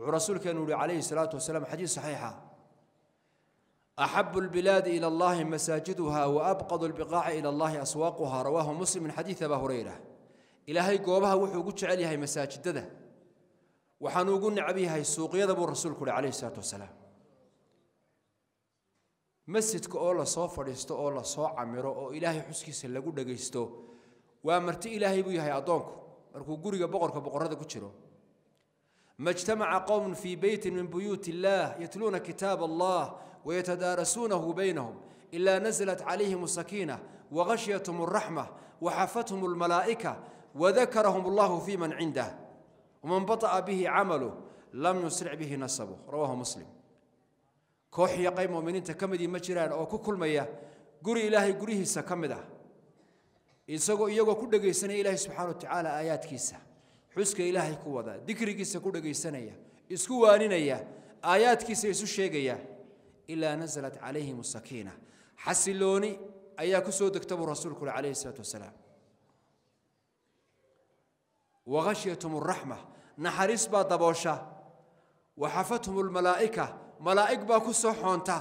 wuxuu rasuulkeenu uhi calayhi salaatu wasalaam xadiis saxiixa axabu lbilaadi ila allahi masaajiduha abqadu lbiqaaci ila allahi aswaaquha rawaahu muslim min xadiidi abaa hurayra ilaahay goobaha wuxuu ugu jecel yahay masaajidada waxaanu ugu necab yahay suuqyada buu rasuulku uhi calayhi salaatu wasalaam masjidka oo lasoo fadhiisto oo lasoo camiro oo ilaahay xuskiisa lagu dhegaysto waa marti ilaahay buu yahay addoonku markuu guriga boqorka boqorada ku jiro ما اجتمع قوم في بيت من بيوت الله يتلون كتاب الله ويتدارسونه بينهم إلا نزلت عليهم السكينة وغشيتهم الرحمة وحفتهم الملائكة وذكرهم الله في من عنده ومن بطأ به عمله لم يسرع به نسبه رواه مسلم يا يقي مؤمنين تكمدي مجران أو كل مية قري إلهي قريه سكمده إنسوا يجوا كل جيسنا إلهي سبحانه وتعالى آيات كيسه xuska ilaahay ku wada dikrigiisa ku dhegaysanaya isku waaninaya aayaadkiisa isu sheegaya ilaa nasalat calayhim sakiina xasilooni ayaa ku soo degta buu rasuulku le calayhi salaatu wasalaam wakhashyatum araxma naxariis baa daboosha waxafathum almalaa'ika malaa'ig baa ku soo xoonta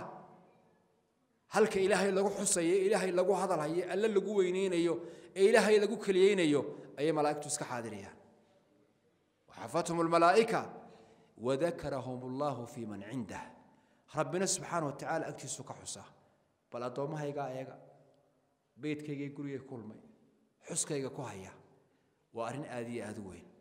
halka ilaahay lagu xusayo ilaahay lagu hadalhayo alle lagu weyneynayo ee ilaahay lagu keliyeynayo ayay malaa'igtu iska xaadirayaan حفتهم الملائكة وذكرهم الله في من عنده ربنا سبحانه وتعالى أكتسو كحسا بل أدومها يقا يقا بيتك يقول يقول مي حسك يقا كهيا وأرن آذي آذوين